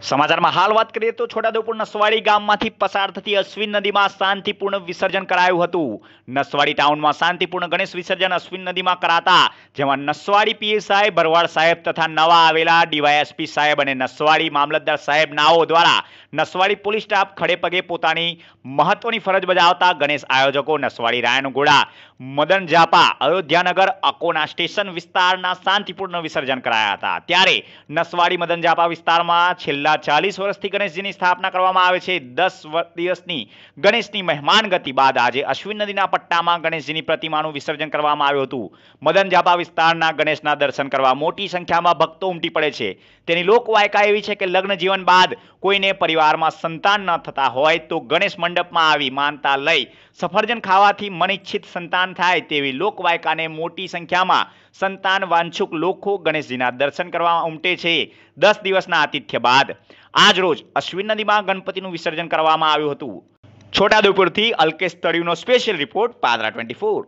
સમાચારમાં હાલ વાત કરીએ તો છોટાઉદેપુર નસવાડી ગામમાંથી પસાર થતી અશ્વિન નદીમાં શાંતિપૂર્ણ વિસર્જન કરાયું હતું નસવાડી ટાઉનમાં શાંતિપૂર્ણ ગણેશ વિસર્જન અશ્વિન નદીમાં કરાતા જેમાં નસવાડી સાહેબ ભરવાડ સાહેબ તથા નવા આવેલા ડીવાયએસપી સાહેબ અને નસવાડી મામલતદાર સાહેબ નાઓ દ્વારા નસવાડી પોલીસ સ્ટાફ ખડેપગે પોતાની મહત્વની ફરજ બજાવતા ગણેશ આયોજકો નસવાડી રાયણ ગોડા મદન જાપા અયોધ્યાનગર અકોના સ્ટેશન વિસ્તારના શાંતિપૂર્ણ વિસર્જન કરાયા હતા ત્યારે નસવાડી મદન જાપા વિસ્તારમાં છેલ્લા ચાલીસ વર્ષથી ગણેશજીની સ્થાપના કરવામાં આવે છે દસ દિવસની ગણેશની મહેમાન ગતિ બાદ આજે અશ્વિન નદીના પટ્ટામાં ગણેશજીની પ્રતિમાનું વિસર્જન કરવામાં આવ્યું હતું મદન જાપા વિસ્તારના ગણેશના દર્શન કરવા મોટી સંખ્યામાં ભક્તો ઉમટી પડે છે તેની લોકવાયકા એવી છે કે લગ્ન જીવન બાદ કોઈને પરિવારમાં સંતાન ન થતા હોય તો ગણેશ મંડપમાં આવી માનતા લઈ સફરજન ખાવાથી મનઈચ્છિત સંતાન થાય તેવી લોકવાયકાને મોટી સંખ્યામાં સંતાન વાંછુક લોકો ગણેશજીના દર્શન કરવા ઉમટે છે દસ દિવસના આતિથ્ય બાદ આજ રોજ અશ્વિન નદીમાં ગણપતિનું વિસર્જન કરવામાં આવ્યું હતું છોટાઉદેપુરથી અલ્કેશ તળીનો special report Padra twenty four